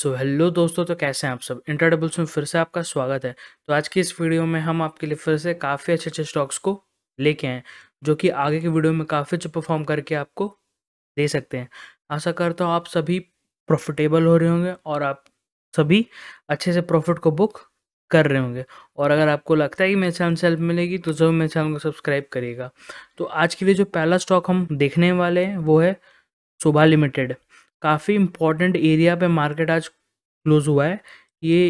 सो so, hello दोस्तों तो कैसे हैं आप सब इंटरडबल्स में फिर से आपका स्वागत है तो आज की इस वीडियो में हम आपके लिए फिर से काफ़ी अच्छे अच्छे स्टॉक्स को लेके आए जो कि आगे की वीडियो में काफ़ी अच्छे परफॉर्म करके आपको दे सकते हैं आशा करता हूँ आप सभी प्रॉफिटेबल हो रहे होंगे और आप सभी अच्छे से प्रॉफिट को बुक कर रहे होंगे और अगर आपको लगता है कि मेरे चैनल से हेल्प मिलेगी तो जरूर मेरे चैनल को सब्सक्राइब करिएगा तो आज के लिए जो पहला स्टॉक हम देखने वाले हैं वो है शोभा लिमिटेड काफ़ी इम्पोर्टेंट एरिया पे मार्केट आज क्लोज हुआ है ये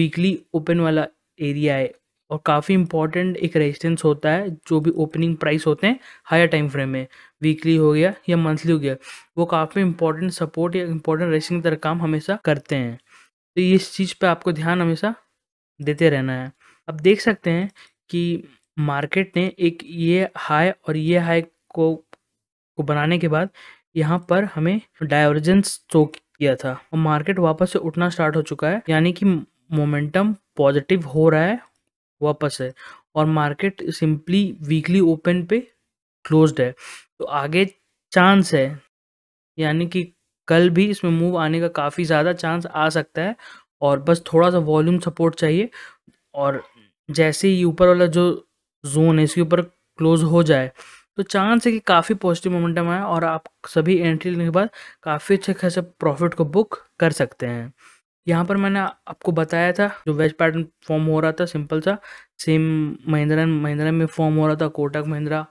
वीकली ओपन वाला एरिया है और काफ़ी इंपॉर्टेंट एक रेजिस्टेंस होता है जो भी ओपनिंग प्राइस होते हैं हायर टाइम फ्रेम में वीकली हो गया या मंथली हो गया वो काफ़ी इंपॉर्टेंट सपोर्ट या इंपॉर्टेंट रेजिस्टेंस तरह काम हमेशा करते हैं तो इस चीज़ पे आपको ध्यान हमेशा देते रहना है अब देख सकते हैं कि मार्केट ने एक ये हाई और ये हाई को को बनाने के बाद यहाँ पर हमें डायवर्जेंस शो किया था और मार्केट वापस से उठना स्टार्ट हो चुका है यानी कि मोमेंटम पॉजिटिव हो रहा है वापस है और मार्केट सिंपली वीकली ओपन पे क्लोज्ड है तो आगे चांस है यानी कि कल भी इसमें मूव आने का काफ़ी ज़्यादा चांस आ सकता है और बस थोड़ा सा वॉल्यूम सपोर्ट चाहिए और जैसे ही ऊपर वाला जो जोन है इसके ऊपर क्लोज हो जाए तो चांस है कि काफ़ी पॉजिटिव मोमेंटम आए और आप सभी एंट्री लेने के बाद काफ़ी अच्छे खासे प्रॉफिट को बुक कर सकते हैं यहाँ पर मैंने आपको बताया था जो वेज पैटर्न फॉर्म हो रहा था सिंपल सा सेम महिंद्रा महिंद्रा में फॉर्म हो रहा था कोटक महिंद्रा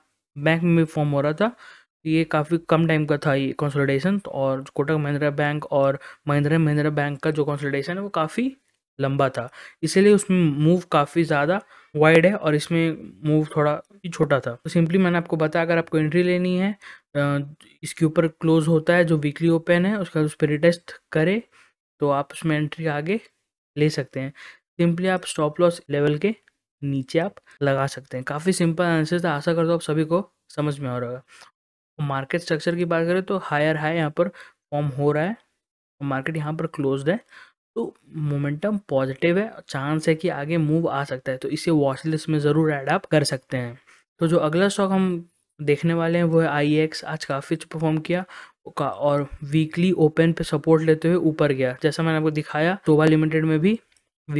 बैंक में भी फॉर्म हो रहा था ये काफ़ी कम टाइम का था ये कंसोलिडेशन और कोटक महिंद्रा बैंक और महिंद्रा महिंद्रा बैंक का जो कंसोलिडेशन है वो काफ़ी लंबा था इसीलिए उसमें मूव काफ़ी ज़्यादा वाइड है और इसमें मूव थोड़ा छोटा था तो सिंपली मैंने आपको बताया अगर आपको एंट्री लेनी है इसके ऊपर क्लोज होता है जो वीकली ओपन है उसका उस पर रिटेस्ट करे तो आप उसमें एंट्री आगे ले सकते हैं सिंपली आप स्टॉप लॉस लेवल के नीचे आप लगा सकते हैं काफ़ी सिंपल आंसर था आशा करता हूँ आप सभी को समझ में आ रहा होगा मार्केट तो स्ट्रक्चर की बात करें तो हायर हाई यहाँ पर फॉर्म हो रहा है मार्केट तो यहाँ पर क्लोज है तो मोमेंटम पॉजिटिव है चांस है कि आगे मूव आ सकता है तो इसे वॉचलिस में ज़रूर ऐड आप कर सकते हैं तो जो अगला स्टॉक हम देखने वाले हैं वो है आई एक्स e आज काफ़ी अच्छा परफॉर्म किया का और वीकली ओपन पे सपोर्ट लेते हुए ऊपर गया जैसा मैंने आपको दिखाया शोभा लिमिटेड में भी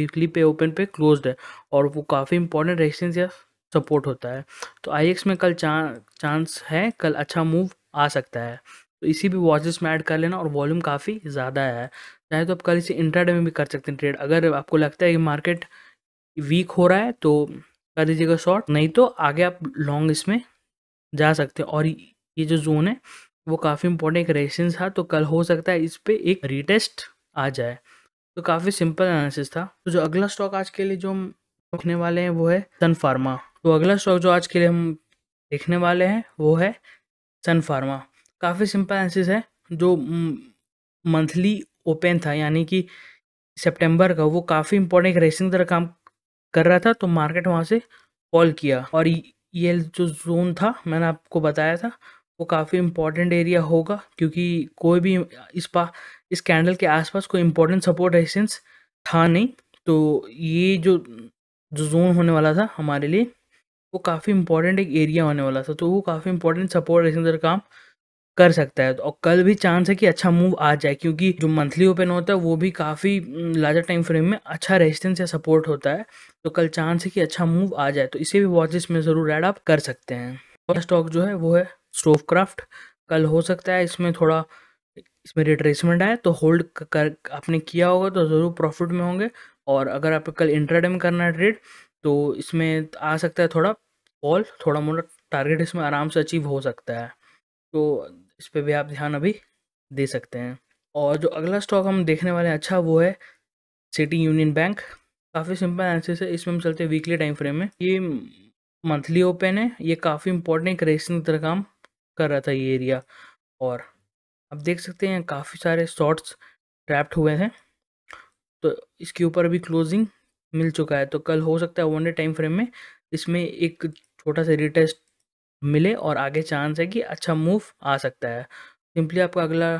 वीकली पे ओपन पे क्लोज्ड है और वो काफ़ी इंपॉर्टेंट रेजिस्टेंस या सपोर्ट होता है तो आई e में कल चा, चांस है कल अच्छा मूव आ सकता है तो इसी भी वॉचेस में ऐड कर लेना और वॉल्यूम काफ़ी ज़्यादा है चाहे तो आप कल इसे इंट्राडे में भी कर सकते हैं ट्रेड अगर आपको लगता है कि मार्केट वीक हो रहा है तो कर दीजिएगा शॉर्ट नहीं तो आगे आप लॉन्ग इसमें जा सकते हैं और ये जो जोन है वो काफ़ी इंपॉर्टेंट एक रेसेंस था तो कल हो सकता है इस पर एक रिटेस्ट आ जाए तो काफ़ी सिंपल एनालिसिस था तो जो अगला स्टॉक आज के लिए जो हम देखने वाले हैं वो है सन फार्मा तो अगला स्टॉक जो आज के लिए हम देखने वाले हैं वो है सन फार्मा काफ़ी सिंपल एनालिसिस है जो मंथली ओपन था यानी कि सितंबर का वो काफ़ी इंपॉर्टेंट रेसिंग तरह काम कर रहा था तो मार्केट वहाँ से फॉल किया और ये जो जोन था मैंने आपको बताया था वो काफ़ी इम्पोर्टेंट एरिया होगा क्योंकि कोई भी इस पा इस कैंडल के आसपास कोई इम्पोर्टेंट सपोर्ट रेसेंस था नहीं तो ये जो जो जोन होने वाला था हमारे लिए वो काफ़ी इम्पोर्टेंट एक एरिया होने वाला था तो वो काफ़ी इम्पोर्टेंट सपोर्ट रेसिंग काम कर सकता है और कल भी चांस है कि अच्छा मूव आ जाए क्योंकि जो मंथली ओपन होता है वो भी काफ़ी लार्जर टाइम फ्रेम में अच्छा रेजिस्टेंस या सपोर्ट होता है तो कल चांस है कि अच्छा मूव आ जाए तो इसे भी वॉचेस में ज़रूर एड आप कर सकते हैं और स्टॉक जो है वो है स्टोव क्राफ्ट कल हो सकता है इसमें थोड़ा इसमें रिट्रेसमेंट आए तो होल्ड कर आपने किया होगा तो ज़रूर प्रॉफिट में होंगे और अगर आप कल इंट्राडे में करना है ट्रेड तो इसमें आ सकता है थोड़ा फॉल थोड़ा मोटा टारगेट इसमें आराम से अचीव हो सकता है तो इस पर भी आप ध्यान अभी दे सकते हैं और जो अगला स्टॉक हम देखने वाले हैं अच्छा वो है सिटी यूनियन बैंक काफ़ी सिंपल आंसर है इसमें हम चलते हैं वीकली टाइम फ्रेम में ये मंथली ओपन है ये काफ़ी इंपॉर्टेंट करेक्शन की तरह काम कर रहा था ये एरिया और आप देख सकते हैं काफ़ी सारे शॉर्ट्स ट्रैप्ड हुए हैं तो इसके ऊपर भी क्लोजिंग मिल चुका है तो कल हो सकता है वन डे टाइम फ्रेम में इसमें एक छोटा सा रिटेस्ट मिले और आगे चांस है कि अच्छा मूव आ सकता है सिंपली आपका अगला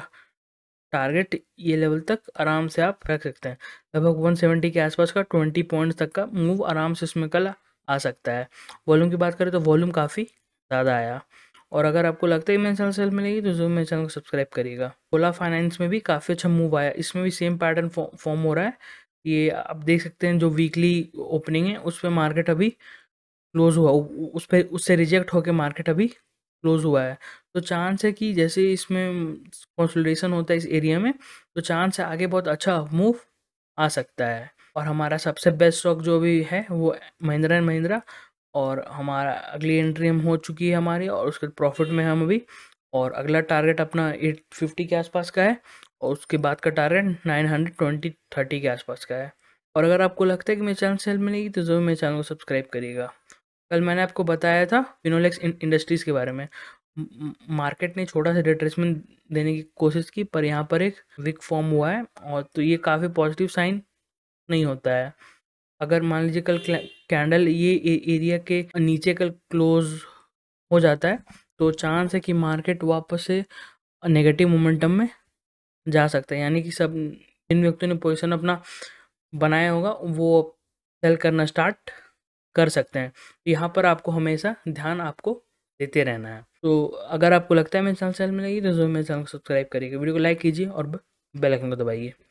टारगेट ये लेवल तक आराम से आप रख सकते हैं लगभग 170 के आसपास का 20 पॉइंट्स तक का मूव आराम से उसमें कल आ सकता है वॉल्यूम की बात करें तो वॉल्यूम काफ़ी ज़्यादा आया और अगर आपको लगता है मेरे चैनल सेल मिलेगी तो जरूर मेरे चैनल को सब्सक्राइब करिएगा ओला फाइनेंस में भी काफ़ी अच्छा मूव आया इसमें भी सेम पैटर्न फॉर्म हो रहा है ये आप देख सकते हैं जो वीकली ओपनिंग है उस पर मार्केट अभी क्लोज हुआ उस पर उससे रिजेक्ट होकर मार्केट अभी क्लोज हुआ है तो चांस है कि जैसे इसमें कंसोलिडेशन होता है इस एरिया में तो चांस है आगे बहुत अच्छा मूव आ सकता है और हमारा सबसे बेस्ट स्टॉक जो भी है वो महिंद्रा एंड महिंद्रा और हमारा अगली एंट्री हम हो चुकी है हमारी और उसके प्रॉफिट में हम अभी और अगला टारगेट अपना एट फिफ्टी के आसपास का है और उसके बाद का target nine hundred twenty thirty के आसपास का है और अगर आपको लगता है कि मेरे चैनल सेल मिलेगी तो ज़रूर मेरे चैनल को सब्सक्राइब करिएगा कल मैंने आपको बताया था फिनोलेक्स इंडस्ट्रीज़ के बारे में मार्केट ने छोटा सा रिट्रेसमेंट देने की कोशिश की पर यहाँ पर एक विक फॉर्म हुआ है और तो ये काफ़ी पॉजिटिव साइन नहीं होता है अगर मान लीजिए कल कैंडल ये एरिया के नीचे कल क्लोज हो जाता है तो चांस है कि मार्केट वापस से नेगेटिव मोमेंटम में जा सकता है यानी कि सब जिन व्यक्तियों ने पोजिशन अपना बनाया होगा वो सेल करना स्टार्ट कर सकते हैं तो यहाँ पर आपको हमेशा ध्यान आपको देते रहना है तो अगर आपको लगता है मेरे चैनल से मिलेगी तो जरूर मेरे चैनल को सब्सक्राइब करिएगा वीडियो को लाइक कीजिए और बेल आइकन को दबाइए